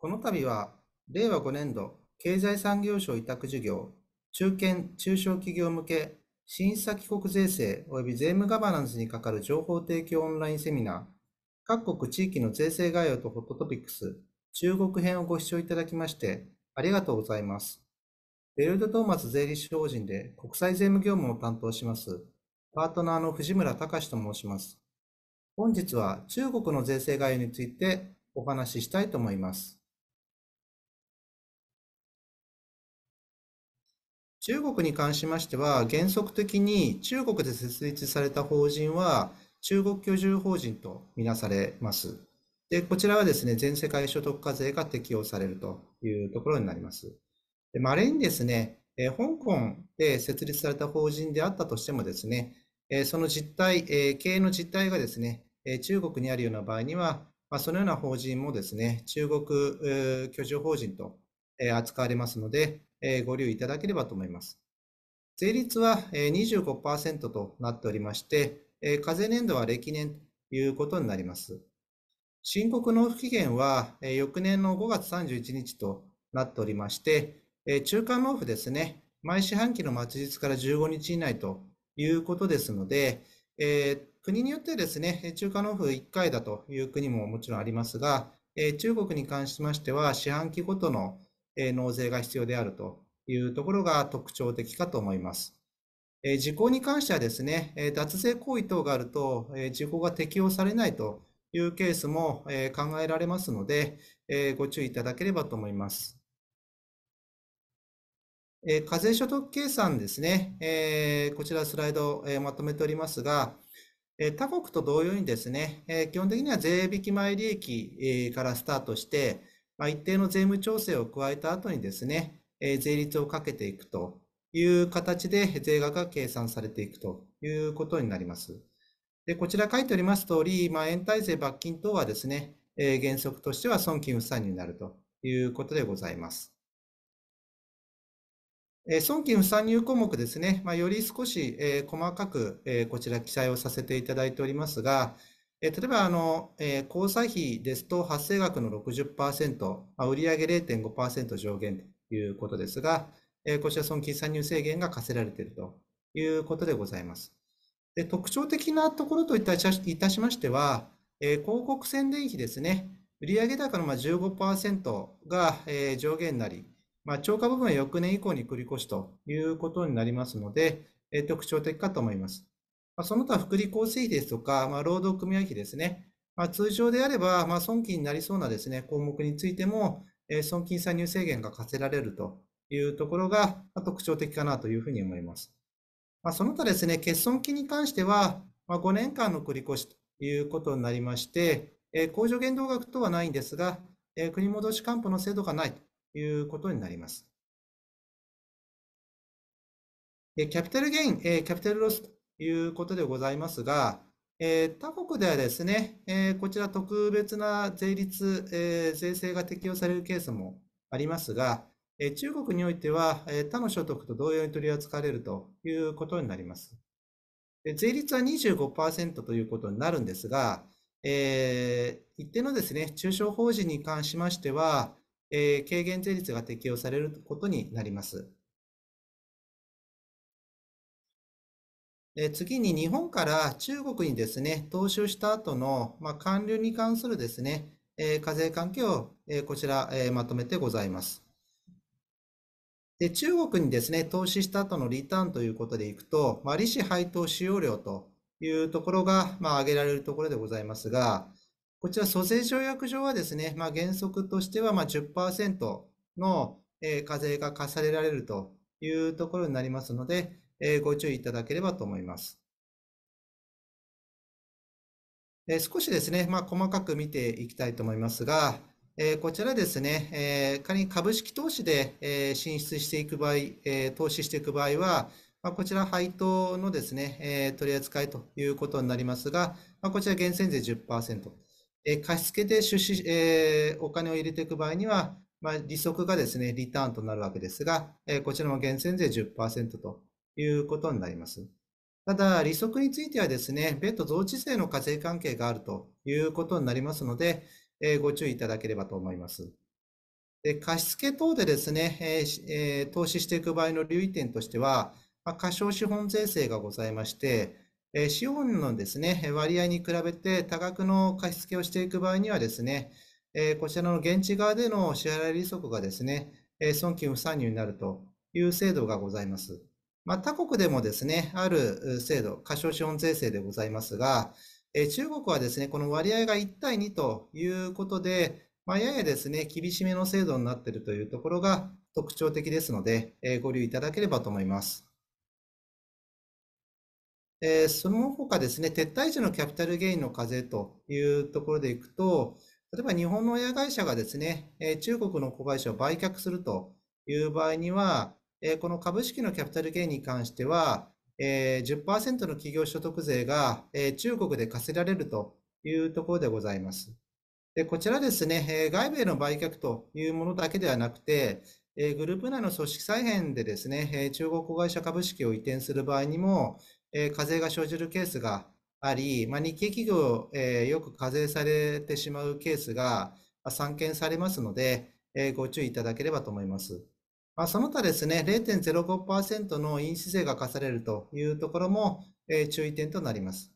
この度は、令和5年度経済産業省委託事業、中堅・中小企業向け、審査帰国税制及び税務ガバナンスに係る情報提供オンラインセミナー、各国地域の税制概要とホットトピックス、中国編をご視聴いただきまして、ありがとうございます。デルド・トーマス税理士法人で国際税務業務を担当します、パートナーの藤村隆と申します。本日は中国の税制概要についてお話ししたいと思います。中国に関しましては、原則的に中国で設立された法人は、中国居住法人とみなされます。で、こちらはですね、全世界所得課税が適用されるというところになります。でまれにですね、え香港で設立された法人であったとしてもですね、えその実態、え経営の実態がですね、え中国にあるような場合には、まあ、そのような法人もですね、中国居住法人と、え扱われますので、ご留意いただければと思います。税率は25%となっておりまして、課税年度は歴年ということになります。申告納付期限は翌年の5月31日となっておりまして、中間納付ですね、毎四半期の末日から15日以内ということですので、え国によってですね、中間納付1回だという国ももちろんありますが、中国に関しましては、四半期ごとの納税が必要であるというところが特徴的かと思います。時効に関してはですね、脱税行為等があると、時効が適用されないというケースも考えられますので、ご注意いただければと思います。課税所得計算ですね、こちらスライドまとめておりますが、他国と同様にですね、基本的には税引き前利益からスタートして、まあ、一定の税務調整を加えた後にですね、えー、税率をかけていくという形で税額が計算されていくということになります。でこちら書いております通り、まあ、延滞税、罰金等はですね、えー、原則としては損金不算になるということでございます。えー、損金不算入項目ですね、まあ、より少し、えー、細かく、えこちら記載をさせていただいておりますが、例えばあの、え交際費ですと、発生額の60%、ま売上0.5%上限ということですが、えこちら損金参入制限が課せられているということでございます。で特徴的なところといたしましては、え広告宣伝費ですね、売上高のま15%が、え上限なり、まあ、超過部分は翌年以降に繰り越しということになりますので、え特徴的かと思います。その他福利厚生費ですとか、まあ、労働組合費ですね。まあ、通常であれば、まあ、損金になりそうなですね、項目についても、えー、損金参入制限が課せられるというところが特徴的かなというふうに思います。まあ、その他ですね、欠損金に関しては、まあ、5年間の繰り越しということになりまして、えー、控除限度額とはないんですが、えー、国戻し還付の制度がないということになります。えー、キャピタルゲイン、えー、キャピタルロスということでございますが、えー、他国ではですね、えー、こちら特別な税率、えー、税制が適用されるケースもありますが、え中国においては、え他の所得と同様に取り扱われるということになります。税率は25%ということになるんですが、えー、一定のですね、中小法人に関しましては、え軽減税率が適用されることになります。え次に日本から中国にですね、投資をした後の、まあ、還流に関するですね、え課税関係を、えこちら、えまとめてございます。で中国にですね、投資した後のリターンということでいくと、まあ、利子配当使用料というところが、まあ、挙げられるところでございますが、こちら、租税条約上はですね、まあ、原則としてはまあ10%の課税が課されられるというところになりますので、えご注意いただければと思います。え少しですね、まあ、細かく見ていきたいと思いますが、えこちらですね、え仮に株式投資で、え進出していく場合、え投資していく場合は、まあ、こちら配当のですね、え取り扱いということになりますが、まあ、こちら源泉税10%。え貸付で出資、えお金を入れていく場合には、まあ、利息がですね、リターンとなるわけですが、えこちらも源泉税10%ということになります。ただ、利息についてはですね、別途増値税の課税関係があるということになりますので、えご注意いただければと思います。で貸付等でですね、えー、投資していく場合の留意点としては、まあ、過少資本税制がございまして、えー、資本のですね、割合に比べて多額の貸付をしていく場合にはですね、えー、こちらの現地側での支払い利息がですね、え損金不参入になるという制度がございます。まあ、他国でもですね、ある制度、過少資本税制でございますが、えー、中国はですね、この割合が1対2ということで、まあ、ややですね、厳しめの制度になっているというところが特徴的ですので、えー、ご留意いただければと思います。えー、その他ですね、撤退時のキャピタルゲインの課税というところでいくと、例えば日本の親会社がですね、中国の子会社を売却するという場合には、えー、この株式のキャピタルゲインに関しては、えー、10%の企業所得税が、えー、中国で課せられるというところでございます。でこちらですね、え外部への売却というものだけではなくて、えグループ内の組織再編でですね、え中国会社株式を移転する場合にも、え課税が生じるケースがあり、まあ、日系企業、えよく課税されてしまうケースが散見されますので、えご注意いただければと思います。まあ、その他ですね、0.05%の飲酒税が課されるというところも、えー、注意点となります。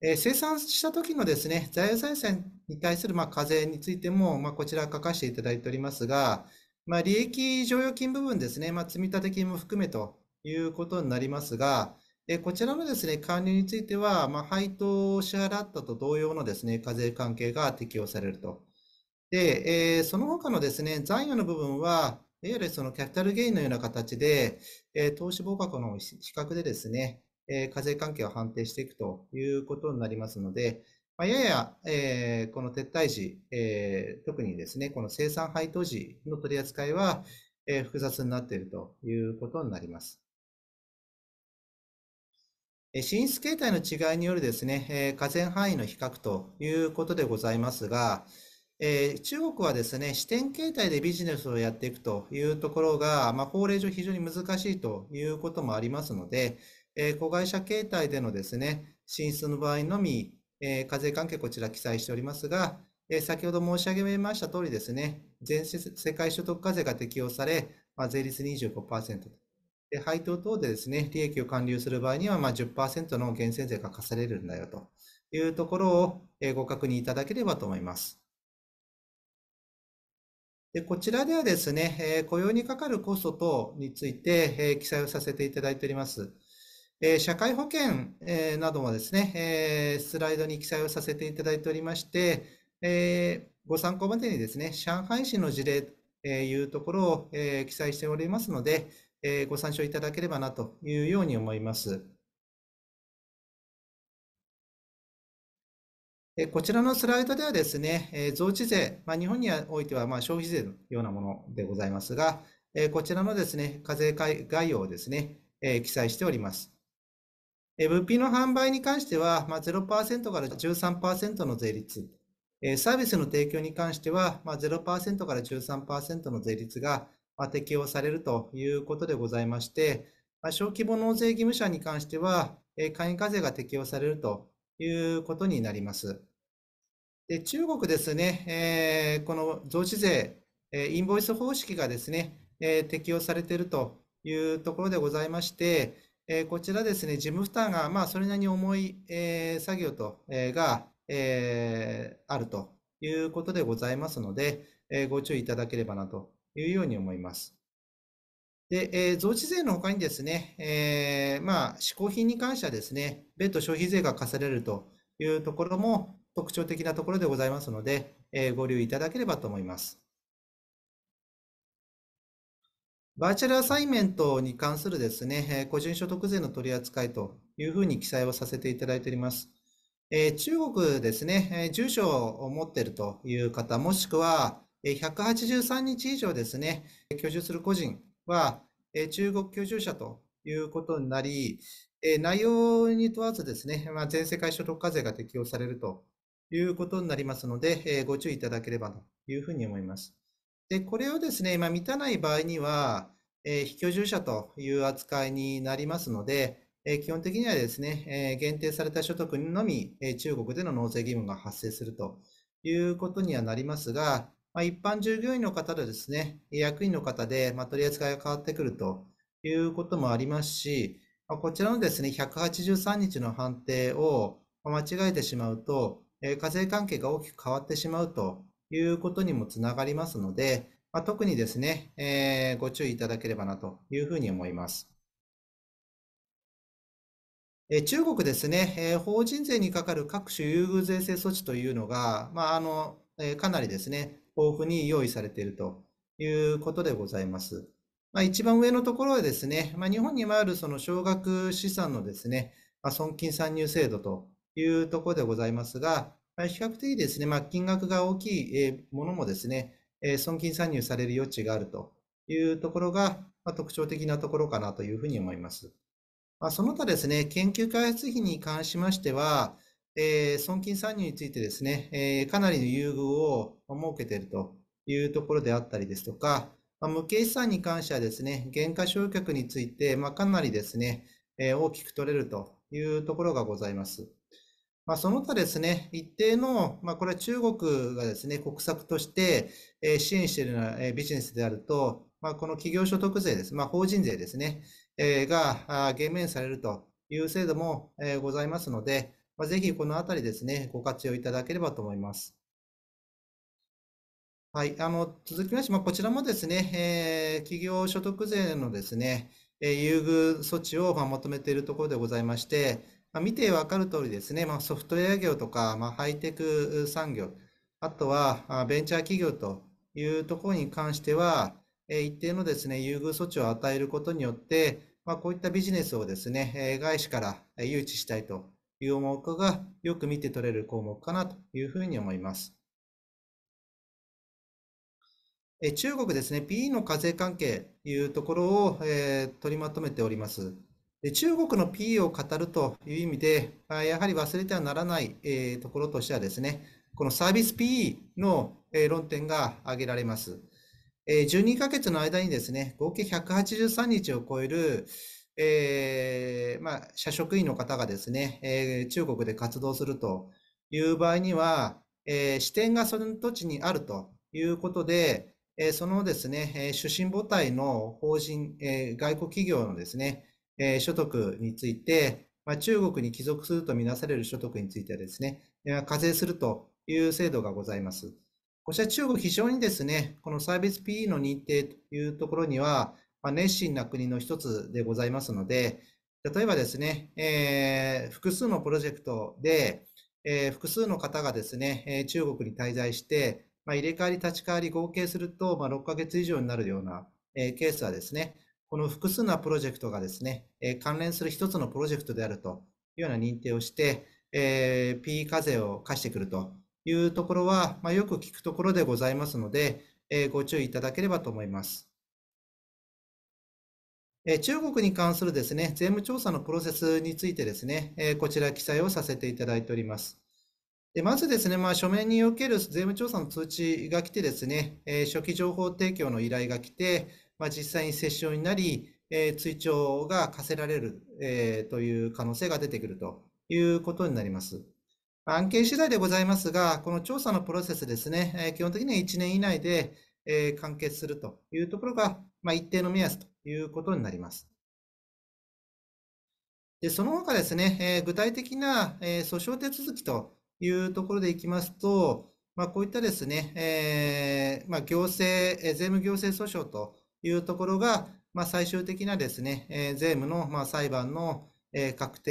えー、生産した時のですね、財務財産に対するまあ課税についても、まあ、こちら書かせていただいておりますが、まあ、利益剰余金部分ですね、まあ、積立金も含めということになりますが、えこちらのですね、管理については、まあ、配当を支払ったと同様のですね、課税関係が適用されるとで、えー、その他のですね、残余の部分は、いわゆるそのキャピタルゲインのような形で、えー、投資合格の比較でですね、えー、課税関係を判定していくということになりますので、まあ、やや、えー、この撤退時、えー、特にですね、この生産配当時の取り扱いは、えー、複雑になっているということになります。進出形態の違いによるですね、えー、課税範囲の比較ということでございますが、中国はですね、支店形態でビジネスをやっていくというところが、まあ、法令上非常に難しいということもありますので、えー、子会社形態でのですね、進出の場合のみ、えー、課税関係こちら記載しておりますが、えー、先ほど申し上げました通りですね、全世界所得課税が適用され、まあ、税率25%と。で配当等でですね、利益を還流する場合には、まあ、10%の減税税が課されるんだよというところを、えー、ご確認いただければと思います。でこちらではですね、え雇用にかかるコスト等について、え記載をさせていただいております。え社会保険、えなどもですね、えスライドに記載をさせていただいておりまして、えご参考までにですね、上海市の事例というところを、え記載しておりますので、えご参照いただければなというように思います。こちらのスライドではですね、増地税、まあ、日本においてはま消費税のようなものでございますが、こちらのですね、課税概要をですね、記載しております。物品の販売に関しては、まあ、0%から13%の税率、サービスの提供に関しては、まあ、0%から13%の税率が適用されるということでございまして、まあ、小規模納税義務者に関しては、会員課税が適用されるということになります。で中国ですね、えー、この増資税、えインボイス方式がですね、えー、適用されているというところでございまして、えー、こちらですね、事務負担が、まあ、それなりに重い、え作業と、えが、えあるということでございますので、えご注意いただければなというように思います。で、えー、増資税の他にですね、えー、まあ、嗜好品に関してはですね、別途消費税が課されるというところも、特徴的なところでございますので、えー、ご留意いただければと思います。バーチャルアサイメントに関するですね、個人所得税の取り扱いというふうに記載をさせていただいております。えー、中国ですね、住所を持っているという方、もしくは183日以上ですね、居住する個人は、中国居住者ということになり、内容に問わずですね、まあ、全世界所得課税が適用されるということになりますので、えご注意いただければというふうに思います。で、これをですね、今満たない場合には、え非居住者という扱いになりますので、え基本的にはですね、え限定された所得のみ、え中国での納税義務が発生するということにはなりますが、まあ、一般従業員の方でですね、役員の方で、まあ、取り扱いが変わってくるということもありますし、まあ、こちらのですね、183日の判定を間違えてしまうと、え課税関係が大きく変わってしまうということにもつながりますので、まあ、特にですね、えー、ご注意いただければなというふうに思います。え中国ですね、え法人税にかかる各種優遇税制措置というのが、まああのえかなりですね、豊富に用意されているということでございます。まあ、一番上のところはですね、まあ、日本にもあるその少額資産のですね、まあ、損金参入制度というところでございますが、比較的ですね、まあ、金額が大きいものもですね、損金参入される余地があるというところが、まあ、特徴的なところかなというふうに思います。まあ、その他ですね、研究開発費に関しましては、えー、損金参入についてですね、えー、かなりの優遇を設けているというところであったりですとか、まあ、無形資産に関してはですね、減価償却について、まあ、かなりですね、えー、大きく取れるというところがございます。まあ、その他ですね、一定の、まあ、これは中国がですね、国策として支援しているようなビジネスであると、まあ、この企業所得税です、まあ、法人税ですね、えが減免されるという制度もございますので、まあ、ぜひこのあたりですね、ご活用いただければと思います。はい、あの続きまして、まあ、こちらもですね、えー、企業所得税のですね、え優遇措置をま求めているところでございまして、まあ、見てわかる通りですね、まあ、ソフトウェア業とか、まあ、ハイテク産業、あとはベンチャー企業というところに関しては、一定のですね、優遇措置を与えることによって、まあ、こういったビジネスをですね、外資から誘致したいという思惑がよく見て取れる項目かなというふうに思います。中国ですね、PE の課税関係というところを取りまとめております。中国の P e を語るという意味で、やはり忘れてはならないところとしてはですね、このサービス PE の論点が挙げられます。12ヶ月の間にですね、合計183日を超える、えー、まあ、社職員の方がですね、え中国で活動するという場合には、えー、支店がその土地にあるということで、えそのですね、え主母体の法人、え外国企業のですね、えー、所得について、まあ、中国に帰属するとみなされる所得についてはですね、課税するという制度がございます。こちら中国非常にですね、このサービス PE の認定というところには、まあ、熱心な国の一つでございますので、例えばですね、えー、複数のプロジェクトで、えー、複数の方がですね、中国に滞在して、まあ、入れ替わり立ち替わり合計すると、まあ、6ヶ月以上になるような、えー、ケースはですね、この複数のプロジェクトがですね、え関連する一つのプロジェクトであるというような認定をして、え PE 課税を課してくるというところは、まあ、よく聞くところでございますので、えご注意いただければと思います。え中国に関するですね、税務調査のプロセスについてですね、えこちら記載をさせていただいております。でまずですね、まあ、書面における税務調査の通知が来てですね、え初期情報提供の依頼が来て、まあ、実際に接種になり、えー、追徴が課せられる、えー、という可能性が出てくるということになります。案件次第でございますが、この調査のプロセスですね、えー、基本的には1年以内で、えー、完結するというところが、まあ、一定の目安ということになります。でその他ですね、えー、具体的な、えー、訴訟手続きというところでいきますと、まあ、こういったですね、えーまあ、行政、え税務行政訴訟というところが、まあ、最終的なですね、えー、税務の、まあ、裁判の、えー、確定、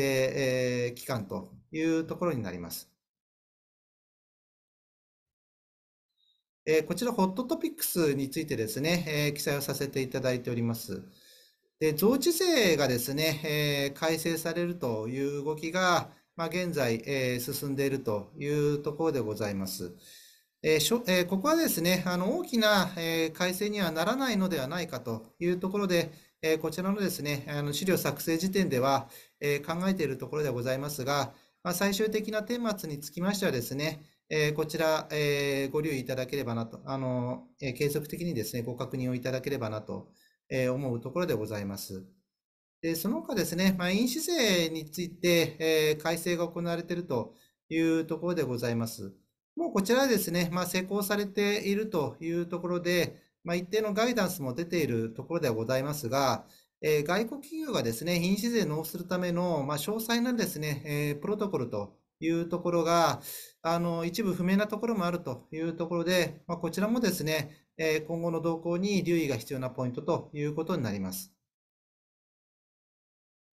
えー、期間というところになります。えー、こちら、ホットトピックスについてですね、えー、記載をさせていただいております。で増値税がですね、えー、改正されるという動きが、まあ、現在、えー、進んでいるというところでございます。ええここはですね、あの大きな、え改正にはならないのではないかというところで、えこちらのですね、あの資料作成時点では、え考えているところでございますが、ま最終的な顛末につきましてはですね、えこちら、えご留意いただければなと、あのえ継続的にですね、ご確認をいただければなと、え思うところでございます。でその他ですね、まあ、飲酒税について、え改正が行われているというところでございます。もうこちらですね、まあ、成功されているというところで、まあ、一定のガイダンスも出ているところではございますが、えー、外国企業がですね、品質税納付するための、まあ、詳細なですね、えー、プロトコルというところが、あの、一部不明なところもあるというところで、まあ、こちらもですね、えー、今後の動向に留意が必要なポイントということになります。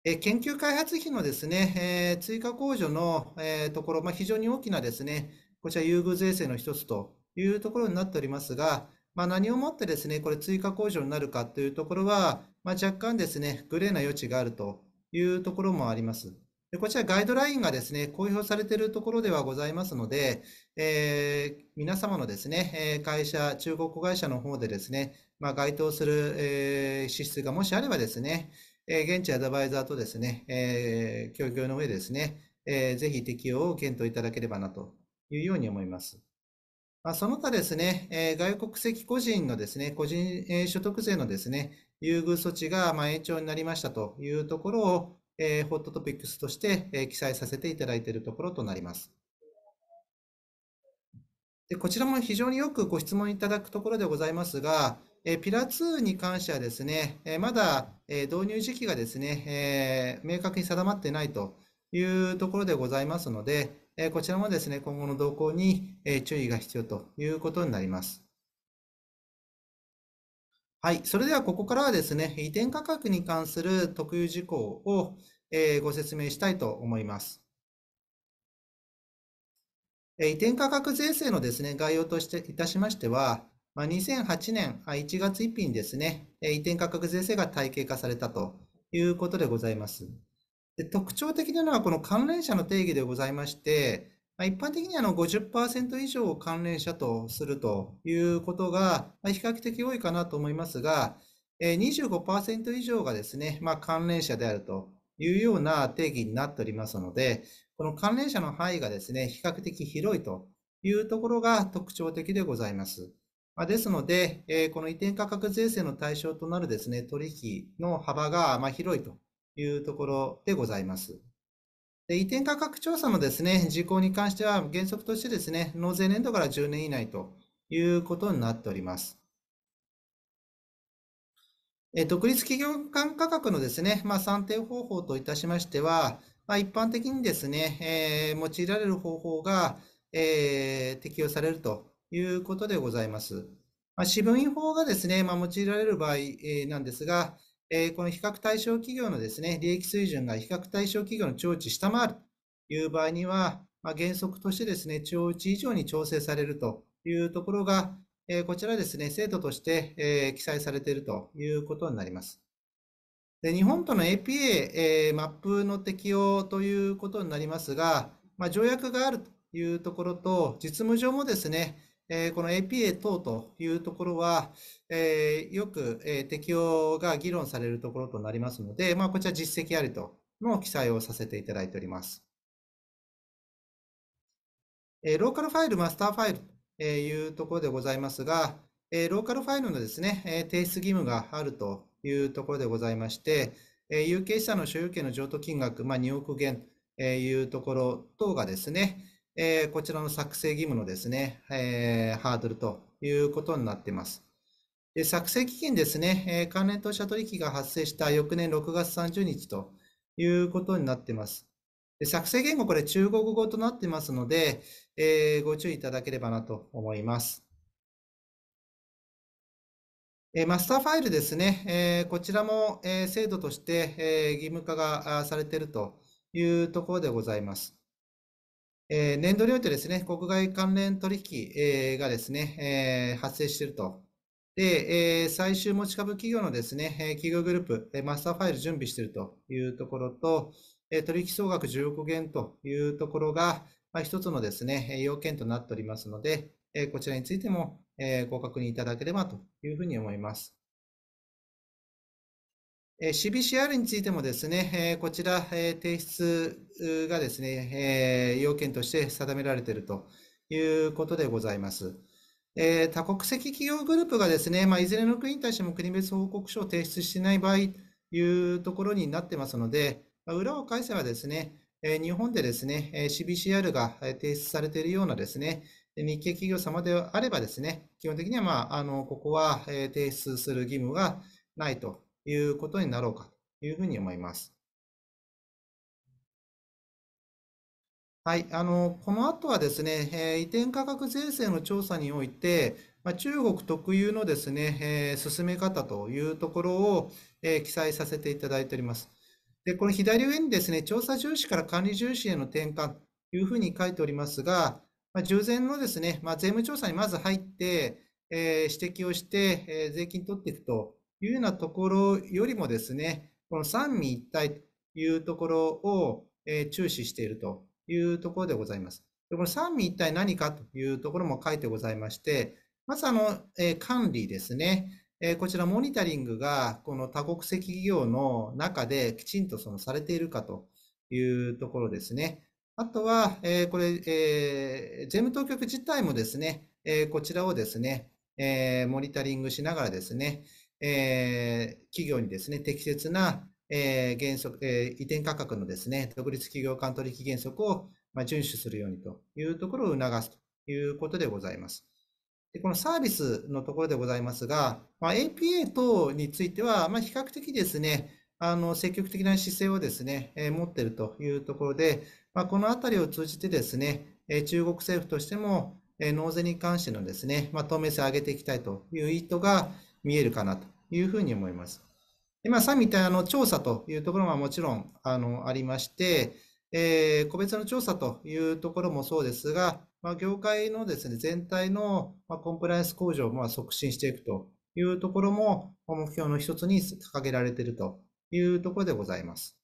え研究開発費のですね、え追加控除の、えところ、まあ、非常に大きなですね、こちら優遇税制の一つというところになっておりますが、まあ、何をもってですね、これ追加控除になるかというところは、まあ、若干ですね、グレーな余地があるというところもあります。でこちらガイドラインがですね、公表されているところではございますので、えー、皆様のですね、会社、中国子会社の方でですね、まあ、該当する、えー、支出がもしあればですね、え現地アドバイザーとですね、えー、協業の上ですね、えー、ぜひ適用を検討いただければなというように思います。まあ、その他ですね、えー、外国籍個人のですね、個人、えー、所得税のですね、優遇措置がま延長になりましたというところを、えー、ホットトピックスとして、え記載させていただいているところとなります。でこちらも非常によくご質問いただくところでございますが、えピラ2に関してはですね、えまだ、え導入時期がですね、え明確に定まってないというところでございますので、えこちらもですね、今後の動向に、え注意が必要ということになります。はい。それではここからはですね、移転価格に関する特有事項を、えご説明したいと思います。移転価格税制のですね、概要としていたしましては、ま2008年1月1日にですね、移転価格税制が体系化されたということでございます。で特徴的なのはこの関連者の定義でございまして、ま一般的にあの50%以上を関連者とするということが比較的多いかなと思いますが、25%以上がですね、まあ、関連者であるというような定義になっておりますので、この関連者の範囲がですね、比較的広いというところが特徴的でございます。まですので、この移転価格税制の対象となるですね、取引の幅がま広いというところでございます。で移転価格調査もですね、事項に関しては原則としてですね、納税年度から10年以内ということになっております。え独立企業間価格のですね、まあ、算定方法といたしましては、まあ、一般的にですね、えー、用いられる方法が、えー、適用されるということでございます。まあ、分位法がですね、まあ、用いられる場合、えー、なんですが、えこの比較対象企業のですね、利益水準が比較対象企業の長値下回るという場合には、ま原則としてですね、超値以上に調整されるというところが、えこちらですね、制度として、え記載されているということになります。で日本との APA、えマップの適用ということになりますが、ま条約があるというところと、実務上もですね、えこの APA 等というところは、えよく、え適用が議論されるところとなりますので、まあ、こちら実績ありとの記載をさせていただいております。えローカルファイル、マスターファイルというところでございますが、えローカルファイルのですね、え提出義務があるというところでございまして、え有権者の所有権の譲渡金額、まあ、2億元というところ等がですね、えー、こちらの作成義務のですね、えー、ハードルということになっています。で作成期限ですね、えー、関連当社取引が発生した翌年6月30日ということになっています。で作成言語、これ中国語となってますので、えー、ご注意いただければなと思います。えマスターファイルですね、えこちらも、え制度として、え義務化がされているというところでございます。年度においてですね、国外関連取引、がですね、発生していると。で、最終持ち株企業のですね、企業グループ、マスターファイル準備しているというところと、取引総額10億元というところが、一つのですね、要件となっておりますので、こちらについても、ご確認いただければというふうに思います。CBCR についてもですね、こちら、提出がですね、要件として定められているということでございます。多国籍企業グループがですね、まあ、いずれの国に対しても国別報告書を提出していない場合というところになってますので、裏を返せばですね、日本でですね、CBCR が提出されているようなですね、日系企業様であればですね、基本的には、まあ、あの、ここは提出する義務がないということになろうかというふうに思います。はい、あのこの後はですね、えー、移転価格税制の調査において、まあ、中国特有のですね、えー、進め方というところを、えー、記載させていただいております。で、この左上にですね、調査重視から管理重視への転換というふうに書いておりますが、まあ、従前のですね、まあ、税務調査にまず入って、えー、指摘をして、えー、税金取っていくというようなところよりもですね、この三位一体というところを、え注視しているというところでございます。でこの三位一体何かというところも書いてございまして、まずあの、え管理ですね。えこちらモニタリングがこの多国籍企業の中できちんとそのされているかというところですね。あとは、えこれ、え税務当局自体もですね、えこちらをですね、えモニタリングしながらですね、えー、企業にですね、適切な、えー、原則、えー、移転価格のですね、独立企業間取引原則を、まあ、遵守するようにというところを促すということでございます。でこのサービスのところでございますが、まあ、APA 等については、まあ、比較的ですね、あの、積極的な姿勢をですね、えー、持っているというところで、まあ、このあたりを通じてですね、えー、中国政府としても、えー、納税に関してのですね、まあ、透明性を上げていきたいという意図が、見えるかなというふうに思います。でまあ、さみたいの調査というところはもちろんあのありまして、えー、個別の調査というところもそうですが、まあ、業界のですね、全体のコンプライアンス向上をまあ促進していくというところも目標の一つに掲げられているというところでございます。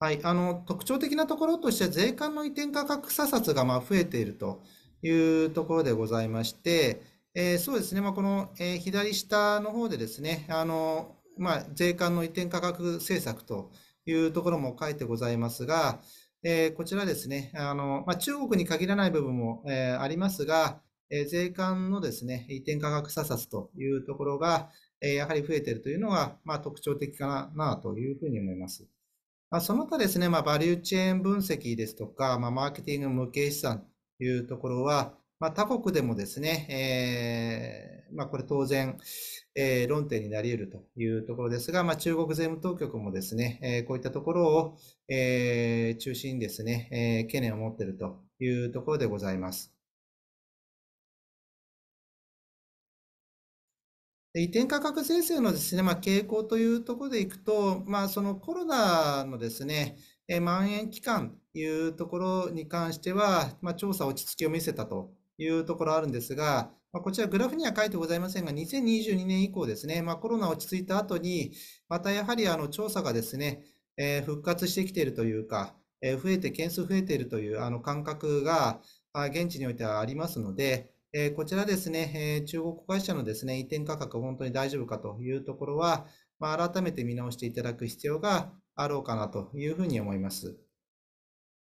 はい、あの特徴的なところとして、税関の移転価格査察がまあ増えているというところでございまして、えー、そうですね、まあ、この、えー、左下の方でですね、あのまあ、税関の移転価格政策というところも書いてございますが、えー、こちらですね、あのまあ、中国に限らない部分も、えー、ありますが、えー、税関のですね移転価格査察というところが、えー、やはり増えているというのが、まあ、特徴的かなというふうに思います。まあ、その他ですね、まあ、バリューチェーン分析ですとか、まあ、マーケティング無形資産というところは、まあ、他国でもですね、えー、まあ、これ当然、えー、論点になり得るというところですが、まあ、中国税務当局もですね、えー、こういったところを、えー、中心にですね、えー、懸念を持っているというところでございます。移転価格税制のですね、まあ、傾向というところでいくと、まあ、そのコロナのですね、えー、蔓延期間というところに関しては、まあ、調査落ち着きを見せたというところあるんですが、まあ、こちらグラフには書いてございませんが、2022年以降ですね、まあ、コロナ落ち着いた後に、またやはりあの調査がですね、えー、復活してきているというか、えー、増えて、件数増えているというあの感覚が、あ、現地においてはありますので、えー、こちらですね、えー、中国会社のですね、移転価格本当に大丈夫かというところは、まあ、改めて見直していただく必要があろうかなというふうに思います。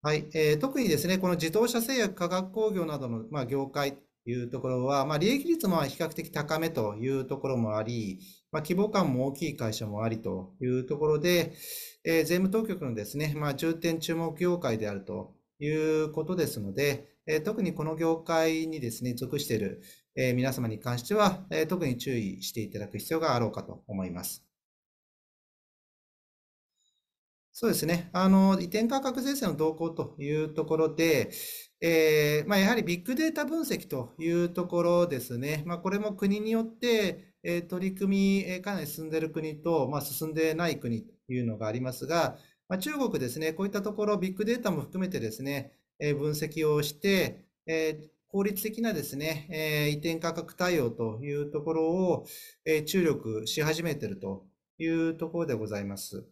はい、えー、特にですね、この自動車製薬、化学工業などの、まあ、業界というところは、まあ、利益率も比較的高めというところもあり、まあ、規模感も大きい会社もありというところで、えー、税務当局のですね、まあ、重点注目業界であるということですので、えー、特にこの業界にですね、属している、えー、皆様に関しては、えー、特に注意していただく必要があろうかと思います。そうですね。あの、移転価格税制の動向というところで、えー、まあ、やはりビッグデータ分析というところですね。まあ、これも国によって、えー、取り組み、えー、かなり進んでいる国と、まあ、進んでない国というのがありますが、まあ、中国ですね、こういったところ、ビッグデータも含めてですね、えー、分析をして、え効率的なですね、え移転価格対応というところを、え注力し始めているというところでございます。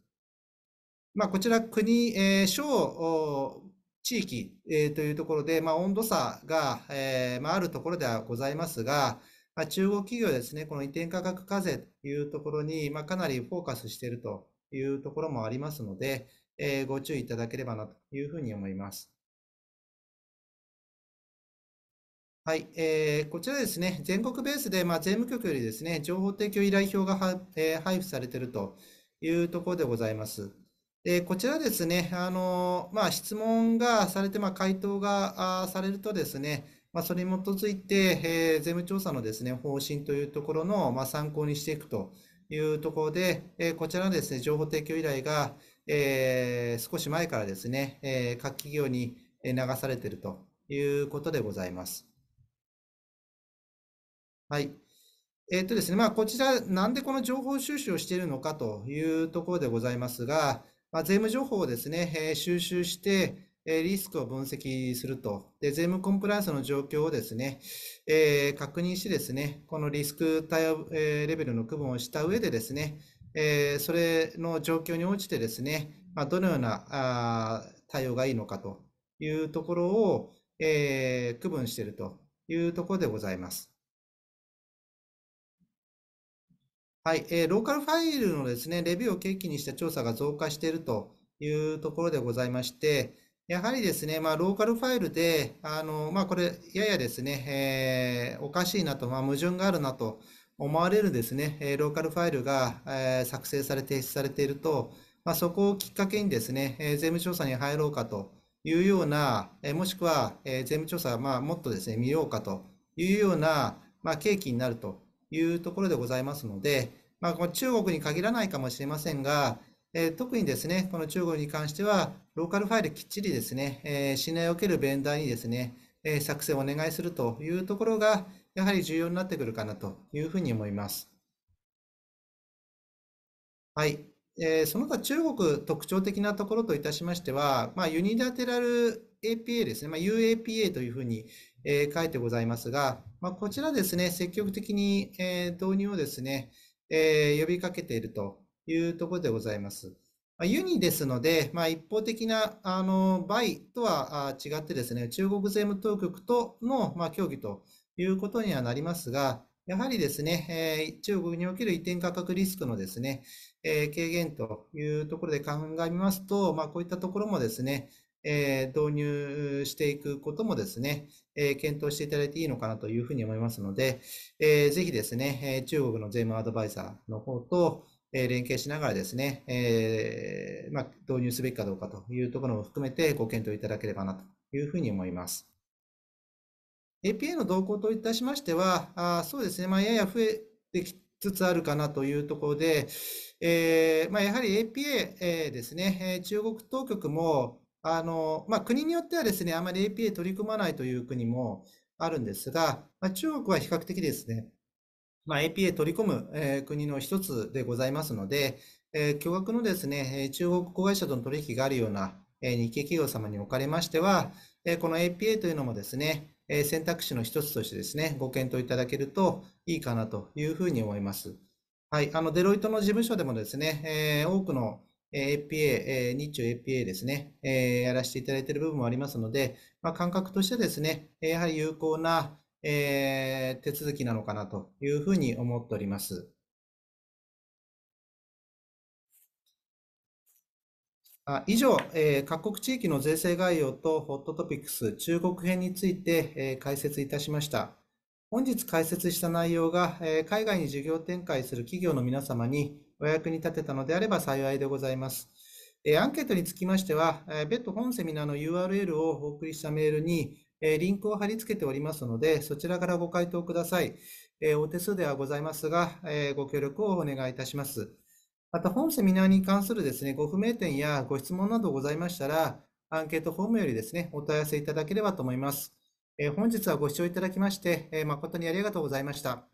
まあ、こちら国、えー、小地域、えー、というところで、まあ、温度差が、えーまあ、あるところではございますが、まあ、中国企業ですね、この移転価格課税というところに、まあ、かなりフォーカスしているというところもありますので、えー、ご注意いただければなというふうに思います。はい、えー、こちらですね、全国ベースで、まあ、税務局よりですね、情報提供依頼表がえー、配布されているというところでございます。で、こちらですね、あの、まあ、質問がされて、まあ、回答がされるとですね、まあ、それに基づいて、えー、税務調査のですね、方針というところの、まあ、参考にしていくというところで、えー、こちらのですね、情報提供依頼が、えー、少し前からですね、えー、各企業に流されているということでございます。はい。えっ、とですね、まあ、こちら、なんでこの情報収集をしているのかというところでございますが、まあ、税務情報をですね、えー、収集して、えー、リスクを分析するとで、税務コンプライアンスの状況をですね、えー、確認してですね、このリスク対応、えー、レベルの区分をした上でですね、えー、それの状況に応じてですね、まあ、どのようなあ対応がいいのかというところを、えー、区分しているというところでございます。はい、えー、ローカルファイルのですね、レビューを契機にした調査が増加しているというところでございまして、やはりですね、まあ、ローカルファイルで、あの、まあ、これ、ややですね、えー、おかしいなと、まあ、矛盾があるなと思われるですね、えローカルファイルが、えー、作成され、提出されていると、まあ、そこをきっかけにですね、えー、税務調査に入ろうかというような、えもしくは、え税務調査、まあ、もっとですね、見ようかというような、まあ、契機になるというところでございますので、まあ、この中国に限らないかもしれませんが、えー、特にですね、この中国に関しては、ローカルファイルきっちりですね、えー、信頼を受けるベンダーにですね、えー、作成をお願いするというところが、やはり重要になってくるかなというふうに思います。はい。えー、その他中国特徴的なところといたしましては、まあ、ユニラテラル APA ですね、まあ、UAPA というふうに、えー、書いてございますが、まあ、こちらですね、積極的に、えー、導入をですね、えー、呼びかけているというところでございます。まあ、ユニですので、まあ、一方的な、あの、倍とは違ってですね、中国税務当局との、まあ、協議ということにはなりますが、やはりですね、えー、中国における移転価格リスクのですね、えー、軽減というところで考えますと、まあ、こういったところもですね、えー、導入していくこともですね、えー、検討していただいていいのかなというふうに思いますので、えー、ぜひですね、え中国の税務アドバイザーの方と、え連携しながらですね、えまあ、導入すべきかどうかというところも含めてご検討いただければなというふうに思います。APA の動向といたしましては、あそうですね、まあ、やや増えてきつつあるかなというところで、えまあ、やはり APA、えですね、中国当局も、あの、まあ、国によってはですね、あまり APA 取り組まないという国もあるんですが、まあ、中国は比較的ですね、まあ、APA 取り込む、えー、国の一つでございますので、えー、巨額のですね、中国子会社との取引があるような、えー、日系企業様におかれましては、えー、この APA というのもですね、えー、選択肢の一つとしてですね、ご検討いただけるといいかなというふうに思います。はい、あのデロイトの事務所でもですね、えー、多くの APA、え日中 APA ですね、えやらせていただいている部分もありますので、まあ、感覚としてですね、やはり有効な、え手続きなのかなというふうに思っております。あ以上、え各国地域の税制概要とホットトピックス中国編について、え解説いたしました。本日解説した内容が、え海外に事業展開する企業の皆様にお役に立てたのであれば幸いでございます。えアンケートにつきましては、え別途本セミナーの URL をお送りしたメールに、えリンクを貼り付けておりますので、そちらからご回答ください。えお手数ではございますが、えご協力をお願いいたします。また、本セミナーに関するですね、ご不明点やご質問などございましたら、アンケートフォームよりですね、お問い合わせいただければと思います。え本日はご視聴いただきまして、え誠にありがとうございました。